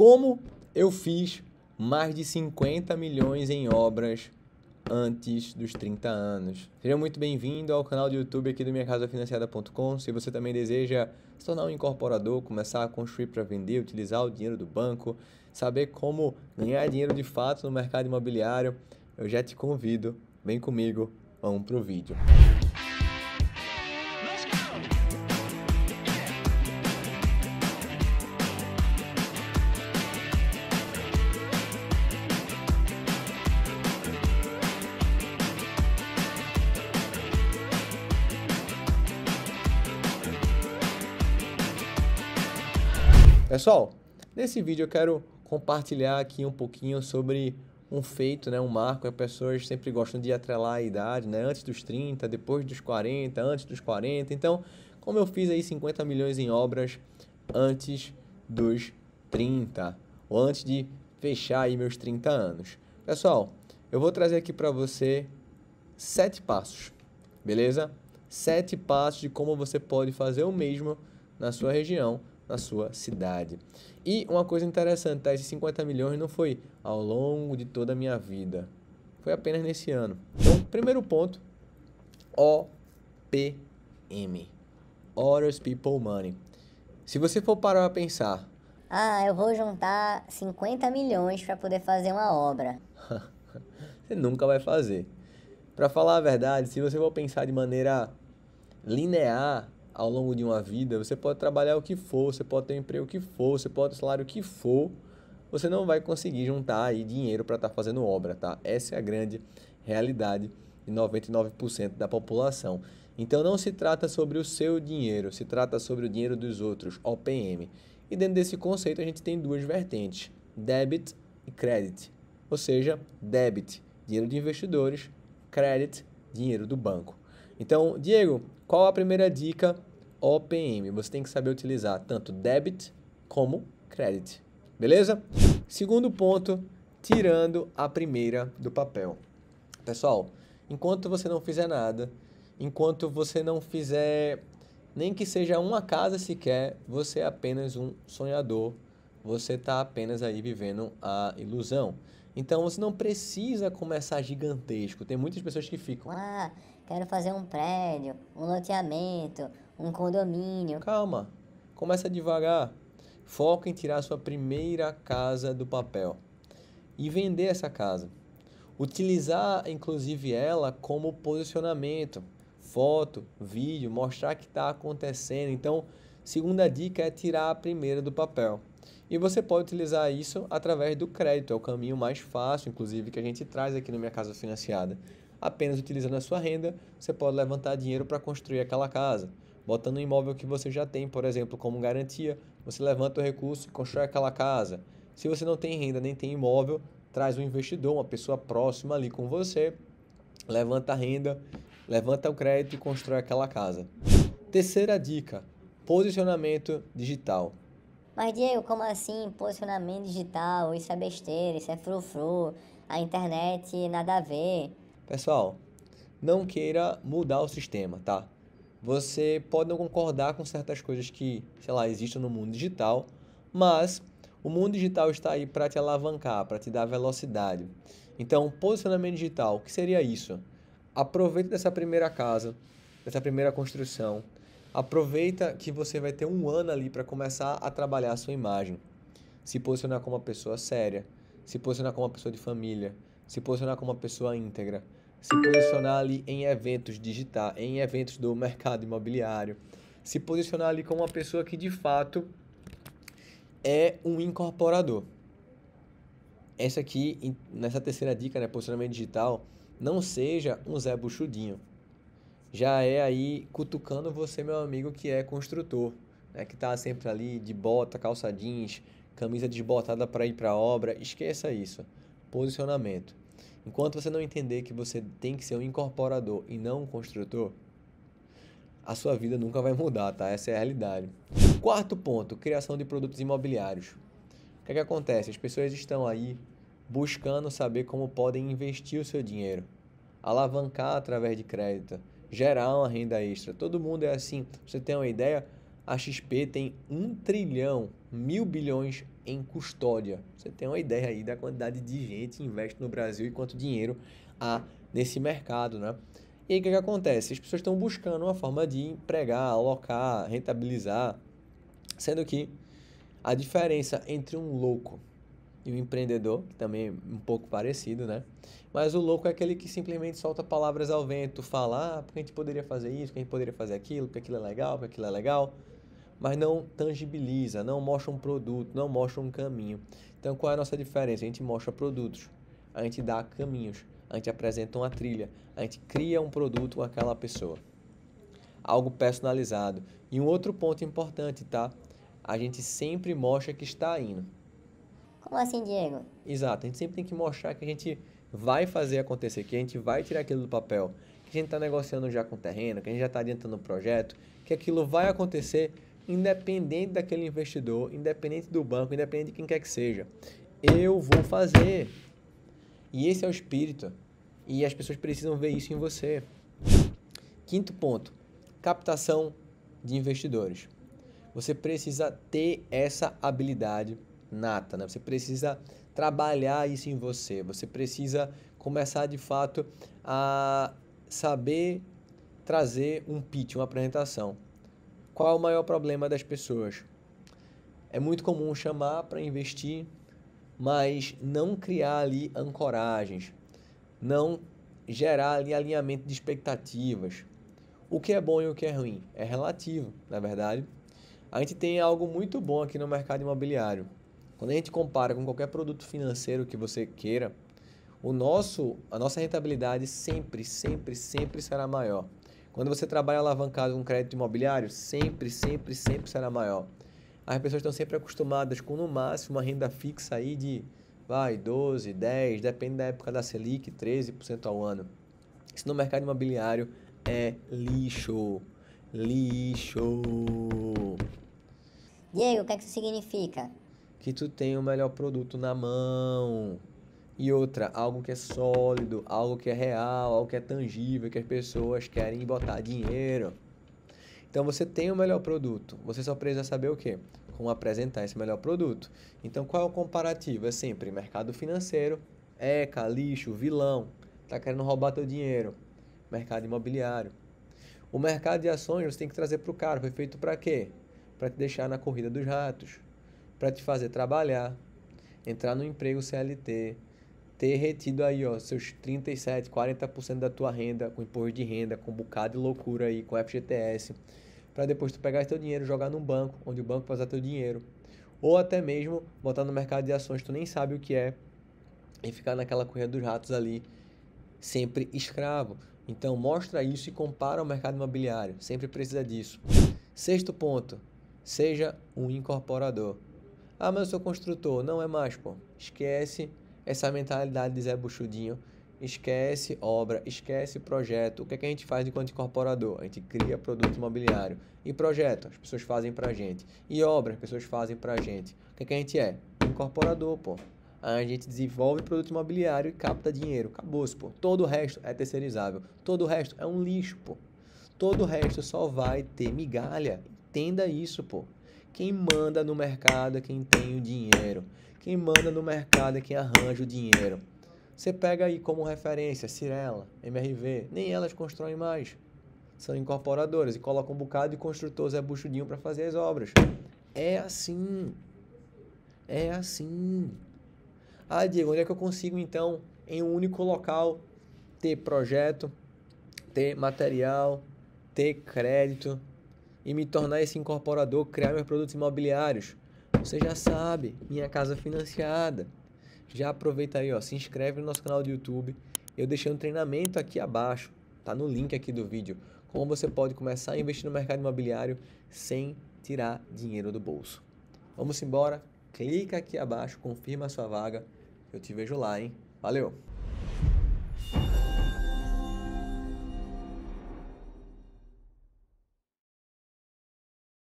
Como eu fiz mais de 50 milhões em obras antes dos 30 anos. Seja muito bem-vindo ao canal do YouTube aqui do minhacasafinanciada.com. Se você também deseja se tornar um incorporador, começar a construir para vender, utilizar o dinheiro do banco, saber como ganhar dinheiro de fato no mercado imobiliário, eu já te convido, vem comigo, vamos pro vídeo. Pessoal, nesse vídeo eu quero compartilhar aqui um pouquinho sobre um feito, né, um marco. As né, pessoas sempre gostam de atrelar a idade, né, antes dos 30, depois dos 40, antes dos 40. Então, como eu fiz aí 50 milhões em obras antes dos 30, ou antes de fechar aí meus 30 anos. Pessoal, eu vou trazer aqui para você sete passos, beleza? Sete passos de como você pode fazer o mesmo na sua região na sua cidade. E uma coisa interessante, tá? esses 50 milhões não foi ao longo de toda a minha vida, foi apenas nesse ano. Então, primeiro ponto, OPM, Orders People Money. Se você for parar a pensar, ah, eu vou juntar 50 milhões para poder fazer uma obra. você nunca vai fazer. Para falar a verdade, se você for pensar de maneira linear, ao longo de uma vida, você pode trabalhar o que for, você pode ter um emprego que for, você pode ter um salário que for, você não vai conseguir juntar aí dinheiro para estar tá fazendo obra, tá? Essa é a grande realidade de 99% da população. Então não se trata sobre o seu dinheiro, se trata sobre o dinheiro dos outros, OPM. E dentro desse conceito a gente tem duas vertentes, debit e credit. Ou seja, debit, dinheiro de investidores, credit, dinheiro do banco. Então, Diego, qual a primeira dica OPM. Você tem que saber utilizar tanto debit como credit. Beleza? Segundo ponto, tirando a primeira do papel. Pessoal, enquanto você não fizer nada, enquanto você não fizer nem que seja uma casa sequer, você é apenas um sonhador, você está apenas aí vivendo a ilusão. Então você não precisa começar gigantesco. Tem muitas pessoas que ficam. Ah, quero fazer um prédio, um loteamento, um condomínio. Calma, começa devagar. Foca em tirar sua primeira casa do papel e vender essa casa. Utilizar, inclusive, ela como posicionamento, foto, vídeo, mostrar que está acontecendo. Então, segunda dica é tirar a primeira do papel. E você pode utilizar isso através do crédito, é o caminho mais fácil, inclusive, que a gente traz aqui no Minha Casa Financiada. Apenas utilizando a sua renda, você pode levantar dinheiro para construir aquela casa botando um imóvel que você já tem, por exemplo, como garantia, você levanta o recurso e constrói aquela casa. Se você não tem renda nem tem imóvel, traz um investidor, uma pessoa próxima ali com você, levanta a renda, levanta o crédito e constrói aquela casa. Terceira dica: posicionamento digital. Mas Diego, como assim posicionamento digital? Isso é besteira, isso é frufru, a internet nada a ver. Pessoal, não queira mudar o sistema, tá? Você pode não concordar com certas coisas que, sei lá, existem no mundo digital, mas o mundo digital está aí para te alavancar, para te dar velocidade. Então, posicionamento digital, o que seria isso? Aproveita dessa primeira casa, dessa primeira construção. Aproveita que você vai ter um ano ali para começar a trabalhar a sua imagem. Se posicionar como uma pessoa séria, se posicionar como uma pessoa de família, se posicionar como uma pessoa íntegra, se posicionar ali em eventos digital, em eventos do mercado imobiliário, se posicionar ali como uma pessoa que de fato é um incorporador. Essa aqui, nessa terceira dica, né, posicionamento digital, não seja um Zé Buchudinho. Já é aí cutucando você, meu amigo, que é construtor, né, que está sempre ali de bota, calça jeans, camisa desbotada para ir para a obra. Esqueça isso. Posicionamento. Enquanto você não entender que você tem que ser um incorporador e não um construtor, a sua vida nunca vai mudar, tá? Essa é a realidade. Quarto ponto, criação de produtos imobiliários. O que, é que acontece? As pessoas estão aí buscando saber como podem investir o seu dinheiro, alavancar através de crédito, gerar uma renda extra. Todo mundo é assim. Você tem uma ideia? a XP tem um trilhão, mil bilhões em custódia. Você tem uma ideia aí da quantidade de gente que investe no Brasil e quanto dinheiro há nesse mercado, né? E aí o que, é que acontece? As pessoas estão buscando uma forma de empregar, alocar, rentabilizar, sendo que a diferença entre um louco e um empreendedor, que também é um pouco parecido, né? Mas o louco é aquele que simplesmente solta palavras ao vento, fala, ah, porque a gente poderia fazer isso, porque a gente poderia fazer aquilo, porque aquilo é legal, porque aquilo é legal mas não tangibiliza, não mostra um produto, não mostra um caminho. Então qual é a nossa diferença? A gente mostra produtos, a gente dá caminhos, a gente apresenta uma trilha, a gente cria um produto com aquela pessoa. Algo personalizado. E um outro ponto importante, tá? A gente sempre mostra que está indo. Como assim, Diego? Exato, a gente sempre tem que mostrar que a gente vai fazer acontecer, que a gente vai tirar aquilo do papel, que a gente está negociando já com o terreno, que a gente já está adiantando o projeto, que aquilo vai acontecer independente daquele investidor, independente do banco, independente de quem quer que seja. Eu vou fazer. E esse é o espírito. E as pessoas precisam ver isso em você. Quinto ponto: captação de investidores. Você precisa ter essa habilidade nata, né? Você precisa trabalhar isso em você. Você precisa começar de fato a saber trazer um pitch, uma apresentação. Qual é o maior problema das pessoas? É muito comum chamar para investir, mas não criar ali ancoragens, não gerar ali alinhamento de expectativas. O que é bom e o que é ruim é relativo, na é verdade. A gente tem algo muito bom aqui no mercado imobiliário. Quando a gente compara com qualquer produto financeiro que você queira, o nosso, a nossa rentabilidade sempre, sempre, sempre será maior. Quando você trabalha alavancado com crédito imobiliário, sempre, sempre, sempre será maior. As pessoas estão sempre acostumadas com, no máximo, uma renda fixa aí de vai 12, 10, depende da época da Selic, 13% ao ano. Isso no mercado imobiliário é lixo. Lixo. Diego, o que, é que isso significa? Que tu tem o melhor produto na mão. E outra, algo que é sólido, algo que é real, algo que é tangível, que as pessoas querem botar dinheiro. Então você tem o melhor produto, você só precisa saber o quê? Como apresentar esse melhor produto. Então qual é o comparativo? É sempre mercado financeiro, eca, lixo, vilão, tá querendo roubar teu dinheiro. Mercado imobiliário. O mercado de ações você tem que trazer para o cara, foi feito para quê? Para te deixar na corrida dos ratos, para te fazer trabalhar, entrar no emprego CLT, ter retido aí, ó, seus 37, 40% da tua renda, com imposto de renda, com um bocado de loucura aí, com FGTS, para depois tu pegar teu dinheiro, jogar num banco, onde o banco vai usar teu dinheiro. Ou até mesmo botar no mercado de ações, tu nem sabe o que é, e ficar naquela corrida dos ratos ali, sempre escravo. Então mostra isso e compara ao mercado imobiliário, sempre precisa disso. Sexto ponto, seja um incorporador. Ah, mas eu sou construtor, não é mais, pô. Esquece essa mentalidade de Zé Buchudinho. Esquece obra, esquece projeto. O que, é que a gente faz enquanto incorporador? A gente cria produto imobiliário. E projeto, as pessoas fazem pra gente. E obra, as pessoas fazem pra gente. O que, é que a gente é? Incorporador, pô. A gente desenvolve produto imobiliário e capta dinheiro. Acabou-se, pô. Todo o resto é terceirizável. Todo o resto é um lixo, pô. Todo o resto só vai ter migalha. Entenda isso, pô. Quem manda no mercado é quem tem o dinheiro. Quem manda no mercado é quem arranja o dinheiro. Você pega aí como referência Cirela, MRV, nem elas constroem mais. São incorporadoras e colocam um bocado de construtor Zé Buchudinho para fazer as obras. É assim. É assim. Ah, Diego, onde é que eu consigo então, em um único local, ter projeto, ter material, ter crédito e me tornar esse incorporador, criar meus produtos imobiliários? Você já sabe, minha casa financiada. Já aproveita aí, ó, se inscreve no nosso canal do YouTube. Eu deixei um treinamento aqui abaixo, tá no link aqui do vídeo, como você pode começar a investir no mercado imobiliário sem tirar dinheiro do bolso. Vamos embora, clica aqui abaixo, confirma a sua vaga. Eu te vejo lá, hein? Valeu!